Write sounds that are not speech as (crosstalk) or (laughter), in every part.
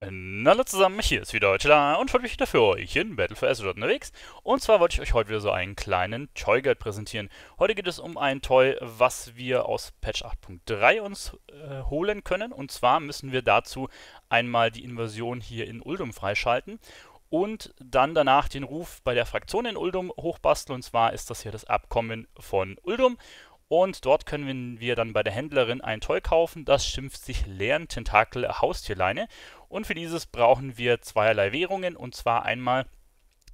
Na, hallo zusammen, hier ist wieder Tila und heute bin ich wieder für euch in Battle for Azeroth unterwegs. Und zwar wollte ich euch heute wieder so einen kleinen Toy Guide präsentieren. Heute geht es um ein Toy, was wir aus Patch 8.3 uns äh, holen können. Und zwar müssen wir dazu einmal die Invasion hier in Uldum freischalten und dann danach den Ruf bei der Fraktion in Uldum hochbasteln. Und zwar ist das hier das Abkommen von Uldum. Und dort können wir dann bei der Händlerin ein Toy kaufen, das schimpft sich Lern-Tentakel Haustierleine. Und für dieses brauchen wir zweierlei Währungen und zwar einmal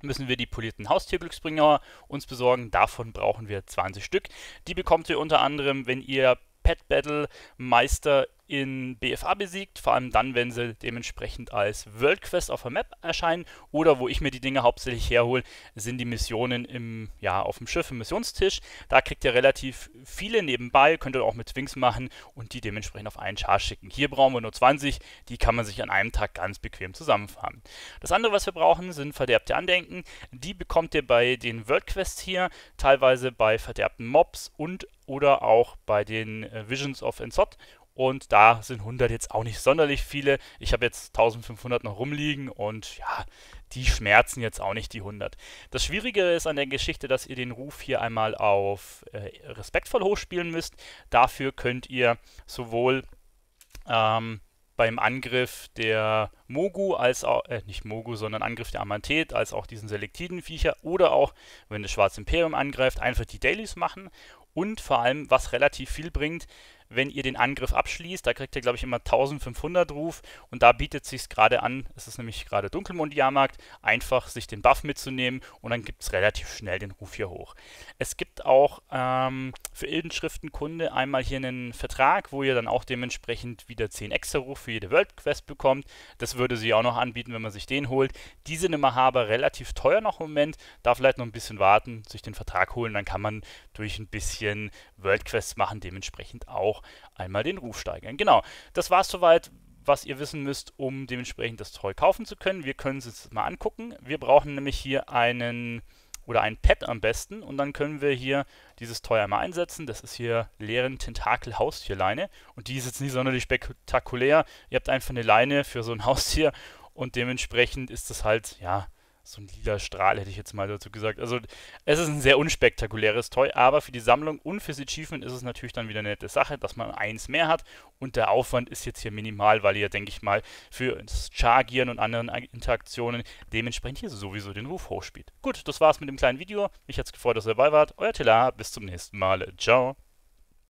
müssen wir die polierten Haustierglücksbringer uns besorgen. Davon brauchen wir 20 Stück. Die bekommt ihr unter anderem, wenn ihr Pet Battle Meister in BFA besiegt, vor allem dann, wenn sie dementsprechend als World Quest auf der Map erscheinen oder wo ich mir die Dinge hauptsächlich herhole, sind die Missionen im, ja, auf dem Schiff, im Missionstisch. Da kriegt ihr relativ viele nebenbei, könnt ihr auch mit Wings machen und die dementsprechend auf einen Char schicken. Hier brauchen wir nur 20, die kann man sich an einem Tag ganz bequem zusammenfahren. Das andere, was wir brauchen, sind verderbte Andenken. Die bekommt ihr bei den World Quests hier, teilweise bei verderbten Mobs und oder auch bei den äh, Visions of Enzot und da sind 100 jetzt auch nicht sonderlich viele. Ich habe jetzt 1500 noch rumliegen und ja, die schmerzen jetzt auch nicht die 100. Das Schwierigere ist an der Geschichte, dass ihr den Ruf hier einmal auf äh, respektvoll hochspielen müsst. Dafür könnt ihr sowohl ähm, beim Angriff der Mogu als auch, äh, nicht Mogu, sondern Angriff der Amantet, als auch diesen selektiden Viecher oder auch, wenn das Schwarze Imperium angreift, einfach die Dailies machen und vor allem, was relativ viel bringt, wenn ihr den Angriff abschließt. Da kriegt ihr, glaube ich, immer 1500 Ruf und da bietet sich gerade an, es ist nämlich gerade Dunkelmond-Jahrmarkt, einfach sich den Buff mitzunehmen und dann gibt es relativ schnell den Ruf hier hoch. Es gibt auch ähm, für Ildenschriftenkunde einmal hier einen Vertrag, wo ihr dann auch dementsprechend wieder 10 extra Ruf für jede World Quest bekommt. Das würde sie auch noch anbieten, wenn man sich den holt. Die sind immer aber relativ teuer noch im Moment, da vielleicht noch ein bisschen warten, sich den Vertrag holen, dann kann man durch ein bisschen World Quests machen, dementsprechend auch auch einmal den Ruf steigern. Genau, das war es soweit, was ihr wissen müsst, um dementsprechend das Toy kaufen zu können. Wir können es jetzt mal angucken. Wir brauchen nämlich hier einen oder ein Pad am besten und dann können wir hier dieses Toy einmal einsetzen. Das ist hier leeren Tentakel Haustierleine und die ist jetzt nicht sonderlich spektakulär. Ihr habt einfach eine Leine für so ein (laughs) Haustier und dementsprechend ist das halt, ja, so ein lila Strahl, hätte ich jetzt mal dazu gesagt. Also es ist ein sehr unspektakuläres Toy, aber für die Sammlung und fürs Achievement ist es natürlich dann wieder eine nette Sache, dass man eins mehr hat und der Aufwand ist jetzt hier minimal, weil ihr, denke ich mal, für das Chargieren und anderen Interaktionen dementsprechend hier sowieso den Ruf hochspielt. Gut, das war's mit dem kleinen Video. Mich hat's gefreut, dass ihr dabei wart. Euer Tela, bis zum nächsten Mal. Ciao.